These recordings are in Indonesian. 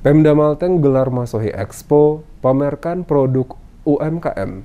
Pemda Malteng gelar Masohi Expo, pamerkan produk UMKM.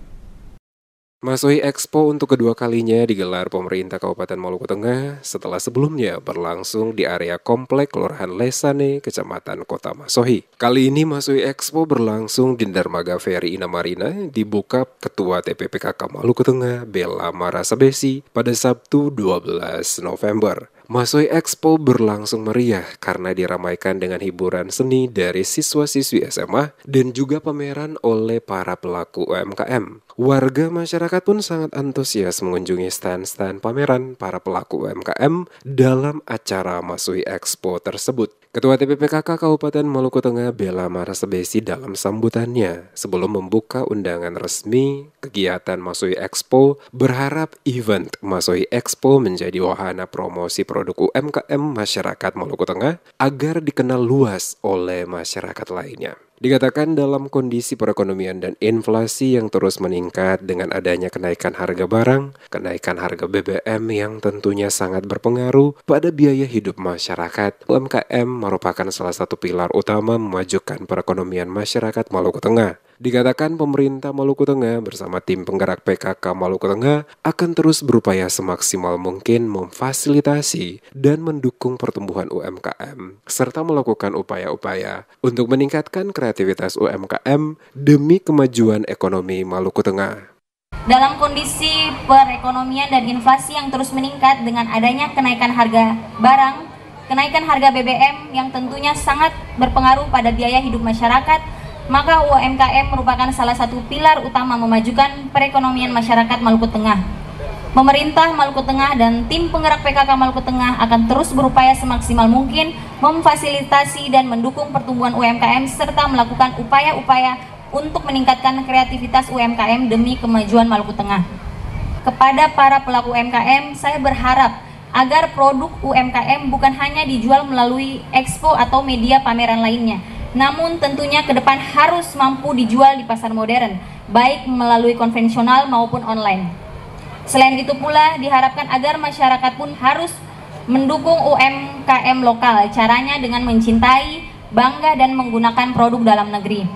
Masohi Expo untuk kedua kalinya digelar pemerintah Kabupaten Maluku Tengah setelah sebelumnya berlangsung di area Komplek Kelurahan Lesane, Kecamatan Kota Masohi. Kali ini Masohi Expo berlangsung di Dermaga Ferry Inamarina dibuka Ketua TPPKK Maluku Tengah Bella Marasabesi pada Sabtu 12 November. Masui Expo berlangsung meriah karena diramaikan dengan hiburan seni dari siswa-siswi SMA dan juga pameran oleh para pelaku UMKM. Warga masyarakat pun sangat antusias mengunjungi stand-stand pameran para pelaku UMKM dalam acara Masui Expo tersebut. Ketua TPPKK Kabupaten Maluku Tengah Bela Marasebesi dalam sambutannya sebelum membuka undangan resmi kegiatan Masui Expo berharap event Masui Expo menjadi wahana promosi produk UMKM masyarakat Maluku Tengah agar dikenal luas oleh masyarakat lainnya. Dikatakan dalam kondisi perekonomian dan inflasi yang terus meningkat dengan adanya kenaikan harga barang, kenaikan harga BBM yang tentunya sangat berpengaruh pada biaya hidup masyarakat, UMKM merupakan salah satu pilar utama memajukan perekonomian masyarakat Maluku Tengah. Dikatakan pemerintah Maluku Tengah bersama tim penggerak PKK Maluku Tengah akan terus berupaya semaksimal mungkin memfasilitasi dan mendukung pertumbuhan UMKM, serta melakukan upaya-upaya untuk meningkatkan kreativitas UMKM demi kemajuan ekonomi Maluku Tengah. Dalam kondisi perekonomian dan inflasi yang terus meningkat dengan adanya kenaikan harga barang, kenaikan harga BBM yang tentunya sangat berpengaruh pada biaya hidup masyarakat, maka UMKM merupakan salah satu pilar utama memajukan perekonomian masyarakat Maluku Tengah. Pemerintah Maluku Tengah dan tim penggerak PKK Maluku Tengah akan terus berupaya semaksimal mungkin memfasilitasi dan mendukung pertumbuhan UMKM serta melakukan upaya-upaya untuk meningkatkan kreativitas UMKM demi kemajuan Maluku Tengah. Kepada para pelaku UMKM, saya berharap agar produk UMKM bukan hanya dijual melalui expo atau media pameran lainnya, namun tentunya ke depan harus mampu dijual di pasar modern, baik melalui konvensional maupun online. Selain itu pula diharapkan agar masyarakat pun harus mendukung UMKM lokal, caranya dengan mencintai, bangga dan menggunakan produk dalam negeri.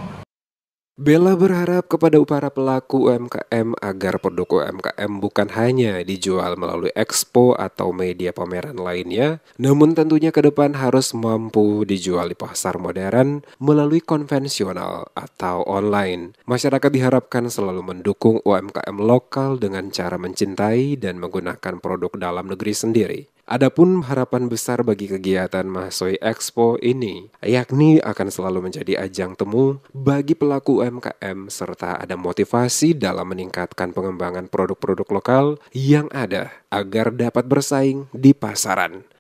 Bella berharap kepada para pelaku UMKM agar produk UMKM bukan hanya dijual melalui expo atau media pameran lainnya, namun tentunya ke depan harus mampu dijual di pasar modern melalui konvensional atau online. Masyarakat diharapkan selalu mendukung UMKM lokal dengan cara mencintai dan menggunakan produk dalam negeri sendiri. Adapun harapan besar bagi kegiatan Mahasoy Expo ini, yakni akan selalu menjadi ajang temu bagi pelaku UMKM serta ada motivasi dalam meningkatkan pengembangan produk-produk lokal yang ada agar dapat bersaing di pasaran.